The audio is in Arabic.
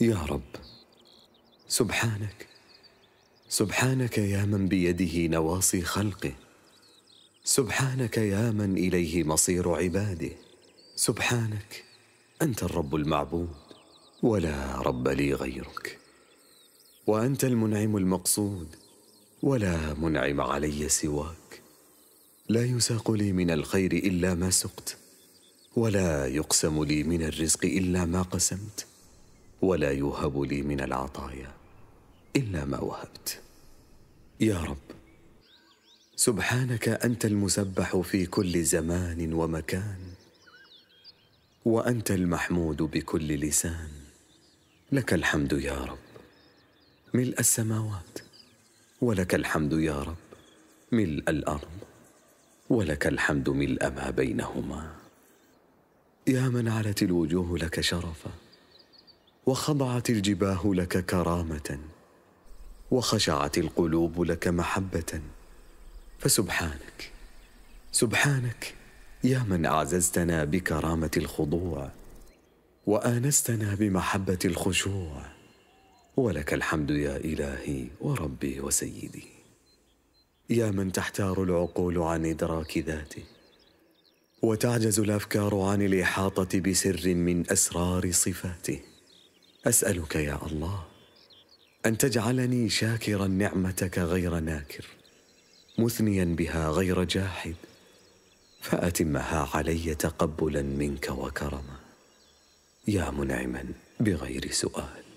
يا رب سبحانك سبحانك يا من بيده نواصي خلقه سبحانك يا من اليه مصير عباده سبحانك انت الرب المعبود ولا رب لي غيرك وانت المنعم المقصود ولا منعم علي سواك لا يساق لي من الخير الا ما سقت ولا يقسم لي من الرزق الا ما قسمت ولا يوهب لي من العطايا الا ما وهبت يا رب سبحانك انت المسبح في كل زمان ومكان وانت المحمود بكل لسان لك الحمد يا رب ملء السماوات ولك الحمد يا رب ملء الارض ولك الحمد ملء ما بينهما يا من علت الوجوه لك شرفا وخضعت الجباه لك كرامه وخشعت القلوب لك محبه فسبحانك سبحانك يا من اعززتنا بكرامه الخضوع وانستنا بمحبه الخشوع ولك الحمد يا الهي وربي وسيدي يا من تحتار العقول عن ادراك ذاته وتعجز الافكار عن الاحاطه بسر من اسرار صفاته اسالك يا الله ان تجعلني شاكرا نعمتك غير ناكر مثنيا بها غير جاحد فاتمها علي تقبلا منك وكرما يا منعما بغير سؤال